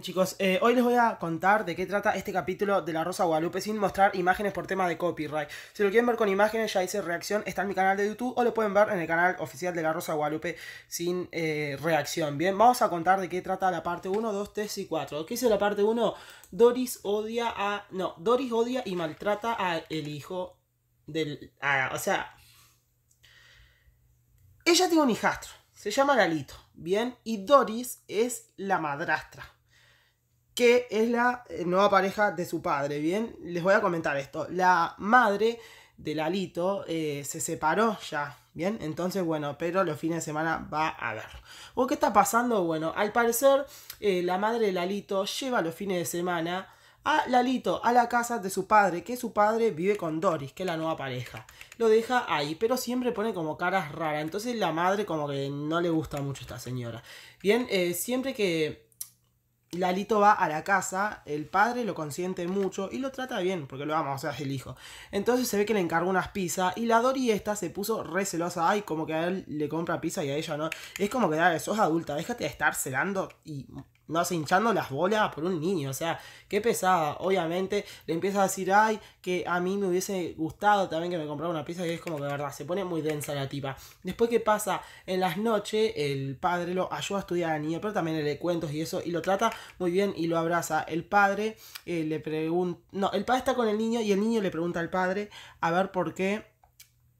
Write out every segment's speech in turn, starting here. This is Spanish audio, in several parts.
chicos, eh, hoy les voy a contar de qué trata este capítulo de La Rosa Guadalupe sin mostrar imágenes por tema de copyright. Si lo quieren ver con imágenes, ya hice reacción, está en mi canal de YouTube o lo pueden ver en el canal oficial de La Rosa Guadalupe sin eh, reacción. Bien, vamos a contar de qué trata la parte 1, 2, 3 y 4. ¿Qué dice la parte 1? Doris odia a... No, Doris odia y maltrata a el hijo del... o sea... Ella tiene un hijastro, se llama Galito, ¿bien? Y Doris es la madrastra que es la eh, nueva pareja de su padre. Bien, les voy a comentar esto. La madre de Lalito eh, se separó ya. Bien, entonces bueno, pero los fines de semana va a ver. ¿O qué está pasando? Bueno, al parecer eh, la madre de Lalito lleva los fines de semana a Lalito a la casa de su padre, que su padre vive con Doris, que es la nueva pareja. Lo deja ahí, pero siempre pone como caras raras. Entonces la madre como que no le gusta mucho a esta señora. Bien, siempre que Lalito va a la casa, el padre lo consiente mucho y lo trata bien, porque lo ama, o sea, es el hijo. Entonces se ve que le encargó unas pizzas y la Dori se puso recelosa, ay, como que a él le compra pizza y a ella no. Es como que, dale, sos adulta, déjate de estar celando y no, se hinchando las bolas por un niño, o sea, qué pesada. Obviamente le empieza a decir, ay, que a mí me hubiese gustado también que me comprara una pieza y es como que, de verdad, se pone muy densa la tipa. Después, que pasa? En las noches, el padre lo ayuda a estudiar al niño, pero también le cuentos y eso, y lo trata muy bien y lo abraza. El padre eh, le pregunta, no, el padre está con el niño y el niño le pregunta al padre a ver por qué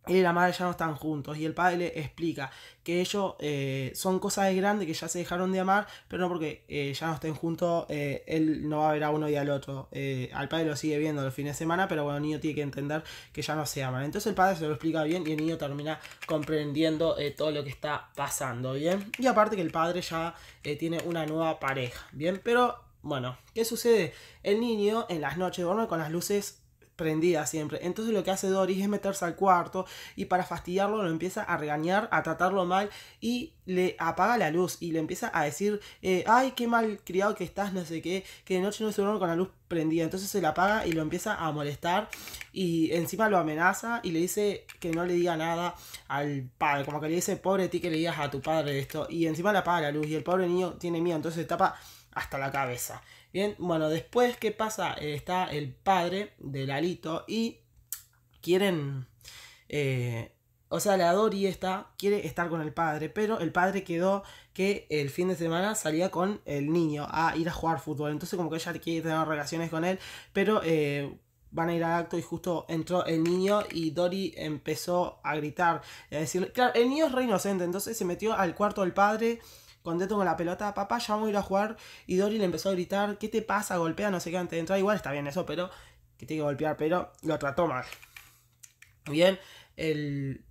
y la madre ya no están juntos y el padre le explica que ellos eh, son cosas grandes que ya se dejaron de amar, pero no porque eh, ya no estén juntos, eh, él no va a ver a uno y al otro. al padre lo sigue viendo los fines de semana, pero bueno, el niño tiene que entender que ya no se aman. Entonces el padre se lo explica bien y el niño termina comprendiendo todo lo que está pasando, ¿bien? Y aparte que el padre ya tiene una nueva pareja, ¿bien? Pero bueno, ¿qué sucede? El niño en las noches duerme con las luces prendida siempre. Entonces lo que hace Doris es meterse al cuarto y para fastidiarlo lo empieza a regañar, a tratarlo mal y le apaga la luz y le empieza a decir, eh, ay, qué mal criado que estás, no sé qué, que de noche no se duerme con la luz prendida. Entonces se la apaga y lo empieza a molestar y encima lo amenaza y le dice que no le diga nada al padre, como que le dice, pobre ti que le digas a tu padre esto. Y encima le apaga la luz y el pobre niño tiene miedo, entonces se tapa hasta la cabeza. Bien, bueno, después, ¿qué pasa? está el padre de Lalito y quieren... Eh, o sea, la Dori está, quiere estar con el padre, pero el padre quedó que el fin de semana salía con el niño a ir a jugar fútbol. Entonces como que ella quiere tener relaciones con él, pero eh, van a ir al acto y justo entró el niño y Dory empezó a gritar, a decirle, claro, el niño es re inocente, entonces se metió al cuarto del padre cuando con la pelota, papá, ya vamos a ir a jugar. Y Dory le empezó a gritar, ¿qué te pasa? Golpea, no sé qué, antes de entrar. Igual está bien eso, pero que tiene que golpear, pero lo trató mal. Bien, el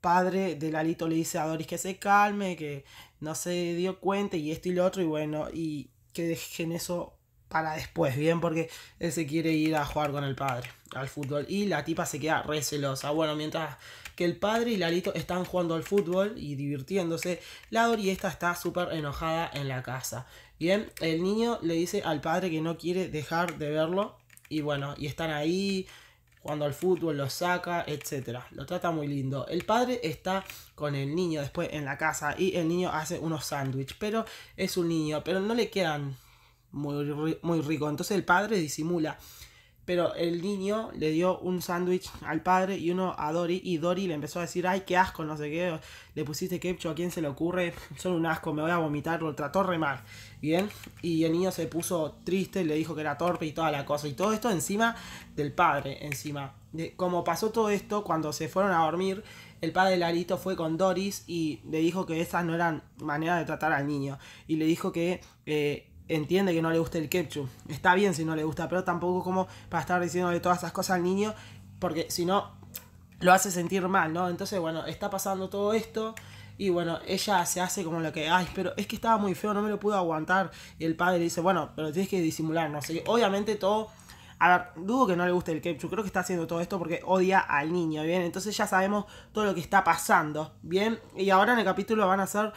padre de Lalito le dice a Doris que se calme, que no se dio cuenta y esto y lo otro, y bueno, y que dejen eso para después, bien, porque él se quiere ir a jugar con el padre al fútbol y la tipa se queda recelosa celosa. Bueno, mientras que el padre y Lalito están jugando al fútbol y divirtiéndose, la oriesta está súper enojada en la casa. Bien, el niño le dice al padre que no quiere dejar de verlo y bueno, y están ahí jugando al fútbol, lo saca, etc. Lo trata muy lindo. El padre está con el niño después en la casa y el niño hace unos sándwiches, pero es un niño, pero no le quedan muy, muy rico. Entonces el padre disimula. Pero el niño le dio un sándwich al padre y uno a Dory. Y Dory le empezó a decir, ay, qué asco, no sé qué. Le pusiste ketchup, ¿a quién se le ocurre? Son un asco, me voy a vomitar. Lo trató re mal. Bien. Y el niño se puso triste, le dijo que era torpe y toda la cosa. Y todo esto encima del padre, encima. como pasó todo esto, cuando se fueron a dormir, el padre de Larito fue con Doris y le dijo que esas no eran maneras de tratar al niño. Y le dijo que... Eh, entiende que no le gusta el ketchup. Está bien si no le gusta, pero tampoco como para estar diciéndole todas esas cosas al niño, porque si no lo hace sentir mal, ¿no? Entonces, bueno, está pasando todo esto. Y bueno, ella se hace como lo que, ay, pero es que estaba muy feo, no me lo pude aguantar. Y el padre dice, bueno, pero tienes que disimular, no sé. Obviamente todo a ver, dudo que no le guste el ketchup. Creo que está haciendo todo esto porque odia al niño, ¿bien? Entonces ya sabemos todo lo que está pasando, ¿bien? Y ahora en el capítulo van a ser.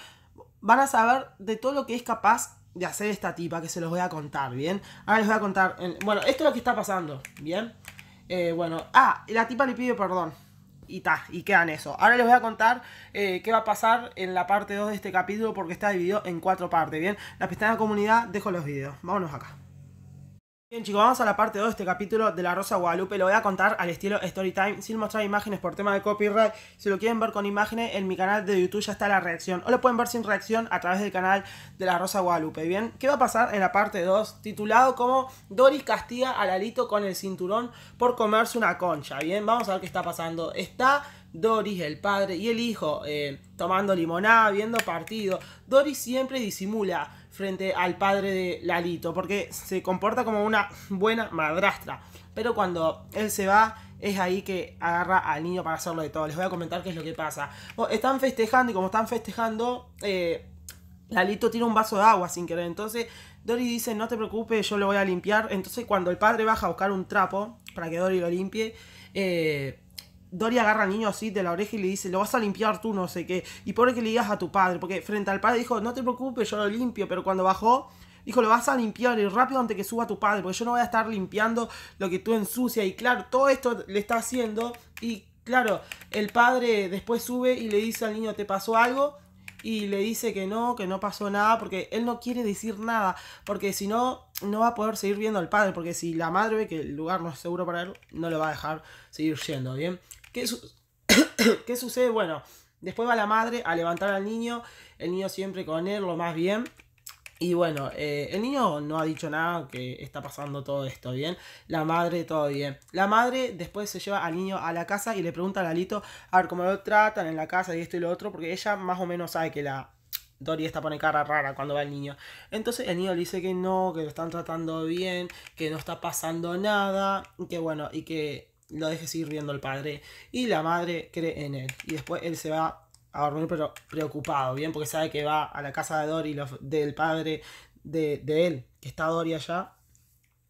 Van a saber de todo lo que es capaz de hacer esta tipa que se los voy a contar, ¿bien? Ahora les voy a contar. Bueno, esto es lo que está pasando, ¿bien? Eh, bueno, ah, la tipa le pide perdón. Y ta, y quedan eso. Ahora les voy a contar eh, qué va a pasar en la parte 2 de este capítulo porque está dividido en cuatro partes, ¿bien? La pestaña de comunidad, dejo los videos. Vámonos acá. Bien chicos, vamos a la parte 2 de este capítulo de La Rosa Guadalupe, lo voy a contar al estilo Storytime sin mostrar imágenes por tema de copyright, si lo quieren ver con imágenes en mi canal de YouTube ya está la reacción, o lo pueden ver sin reacción a través del canal de La Rosa Guadalupe, bien, ¿qué va a pasar en la parte 2? Titulado como Doris castiga a Lalito con el cinturón por comerse una concha, bien, vamos a ver qué está pasando, está Doris, el padre y el hijo eh, tomando limonada, viendo partido, Doris siempre disimula, frente al padre de Lalito, porque se comporta como una buena madrastra. Pero cuando él se va, es ahí que agarra al niño para hacerlo de todo. Les voy a comentar qué es lo que pasa. Oh, están festejando y como están festejando, eh, Lalito tiene un vaso de agua sin querer. Entonces Dory dice, no te preocupes, yo lo voy a limpiar. Entonces cuando el padre baja a buscar un trapo para que Dory lo limpie, eh, Dory agarra al niño así de la oreja y le dice, lo vas a limpiar tú, no sé qué. Y por que le digas a tu padre, porque frente al padre dijo, no te preocupes, yo lo limpio, pero cuando bajó, dijo, lo vas a limpiar y rápido antes que suba tu padre, porque yo no voy a estar limpiando lo que tú ensucias. Y claro, todo esto le está haciendo y claro, el padre después sube y le dice al niño, ¿te pasó algo? y le dice que no, que no pasó nada, porque él no quiere decir nada, porque si no, no va a poder seguir viendo al padre, porque si la madre ve que el lugar no es seguro para él, no lo va a dejar seguir yendo, ¿bien? ¿Qué, sucede? Bueno, después va la madre a levantar al niño, el niño siempre con él, lo más bien. Y bueno, eh, el niño no ha dicho nada, que está pasando todo esto, ¿bien? La madre, todo bien. La madre después se lleva al niño a la casa y le pregunta a Lalito, a ver cómo lo tratan en la casa y esto y lo otro, porque ella más o menos sabe que la Dory está pone cara rara cuando va el niño. Entonces el niño le dice que no, que lo están tratando bien, que no está pasando nada, que bueno, y que lo deje seguir riendo el padre. Y la madre cree en él. Y después él se va a dormir pero preocupado, ¿bien? Porque sabe que va a la casa de Dory, del padre de, él, que está Dory allá.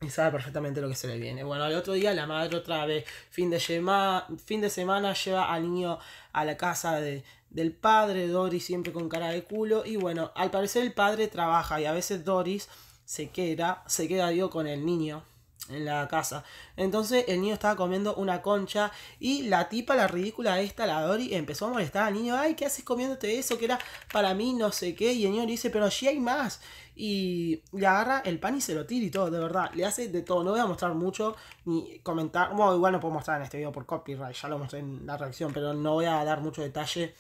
Y sabe perfectamente lo que se le viene. Bueno, al otro día la madre otra vez, fin de, fin de semana, lleva al niño a la casa del padre, Dory siempre con cara de culo. Y bueno, al parecer el padre trabaja y a veces Doris se queda, se queda yo con el niño en la casa. Entonces el niño estaba comiendo una concha y la tipa, la ridícula esta, la Dori, empezó a molestar al niño, ay, ¿qué haces comiéndote eso? Que era para mí, no sé qué. Y el niño le dice, pero si hay más. Y le agarra el pan y se lo tira y todo, de verdad. Le hace de todo. No voy a mostrar mucho ni comentar. Bueno, igual no puedo mostrar en este video por copyright, ya lo mostré en la reacción, pero no voy a dar mucho detalle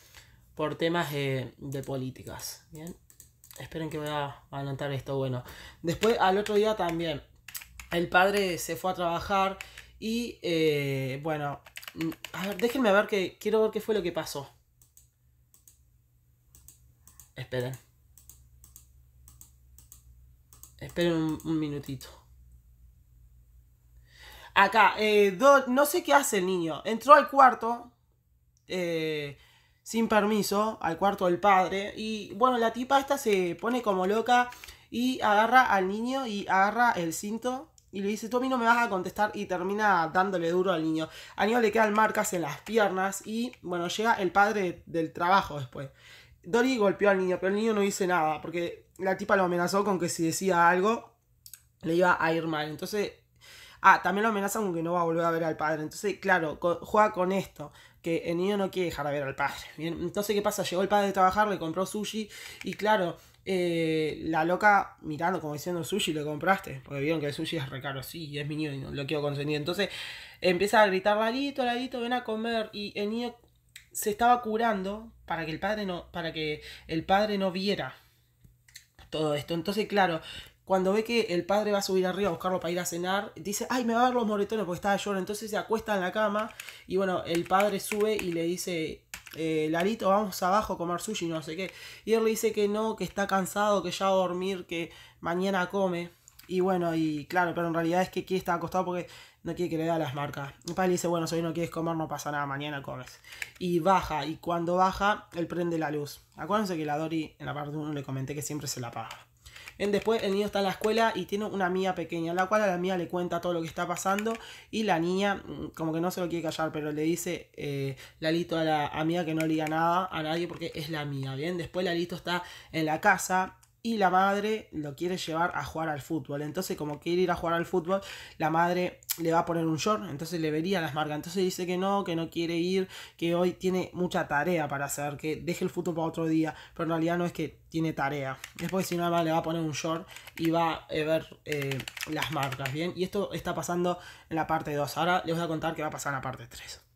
por temas de políticas. Bien. Esperen que voy a adelantar esto bueno. Después al otro día también el padre se fue a trabajar y eh, bueno, a ver, déjenme ver que quiero ver qué fue lo que pasó. Esperen. Esperen un, minutito. Acá, eh, no sé qué hace el niño. Entró al cuarto eh, sin permiso, al cuarto del padre. Y bueno, la tipa esta se pone como loca y agarra al niño y agarra el cinto y le dice, tú a mí no me vas a contestar y termina dándole duro al niño. Al niño le quedan marcas en las piernas y bueno, llega el padre del trabajo después. Dori golpeó al niño, pero el niño no dice nada porque la tipa lo amenazó con que si decía algo le iba a ir mal. Entonces, ah, también lo amenaza con que no va a volver a ver al padre. Entonces, claro, juega con esto, que el niño no quiere dejar de ver al padre. Bien, entonces, ¿qué pasa? Llegó el padre de trabajar, le compró sushi y claro, eh, la loca mirando como diciendo sushi lo compraste, porque vieron que el sushi es recaro, sí, es mi niño y no lo quiero conseguir, Entonces empieza a gritar, ladito, ladito, ven a comer. Y el niño se estaba curando para que el padre no, para que el padre no viera todo esto. Entonces, claro, cuando ve que el padre va a subir arriba a buscarlo para ir a cenar, dice, ay, me va a ver los moretones porque estaba llorando. Entonces se acuesta en la cama y bueno, el padre sube y le dice, eh, Larito, vamos abajo a comer sushi, no sé qué. Y él le dice que no, que está cansado, que ya va a dormir, que mañana come. Y bueno, y claro, pero en realidad es que aquí está acostado porque no quiere que le da las marcas. Y padre le dice, bueno, si hoy no quieres comer, no pasa nada, mañana comes. Y baja, y cuando baja, él prende la luz. Acuérdense que la Dori, en la parte 1, le comenté que siempre se la paga después el niño está en la escuela y tiene una amiga pequeña, la cual a la amiga le cuenta todo lo que está pasando y la niña mm, como que no se lo quiere callar, pero le dice eh, Lalito a la amiga que no le diga nada a nadie porque es la amiga, ¿bien? Después Lalito está en la casa y la madre lo quiere llevar a jugar al fútbol. Entonces, como quiere ir a jugar al fútbol, la madre le va a poner un short, entonces le vería las marcas. Entonces dice que no, que no quiere ir, que hoy tiene mucha tarea para hacer, que deje el fútbol para otro día, pero en realidad no es que tiene tarea. Después, si no, le va a poner un short y va a eh, ver eh, las marcas, ¿bien? Y esto está pasando en la parte 2. Ahora les voy a contar qué va a pasar en la parte 3.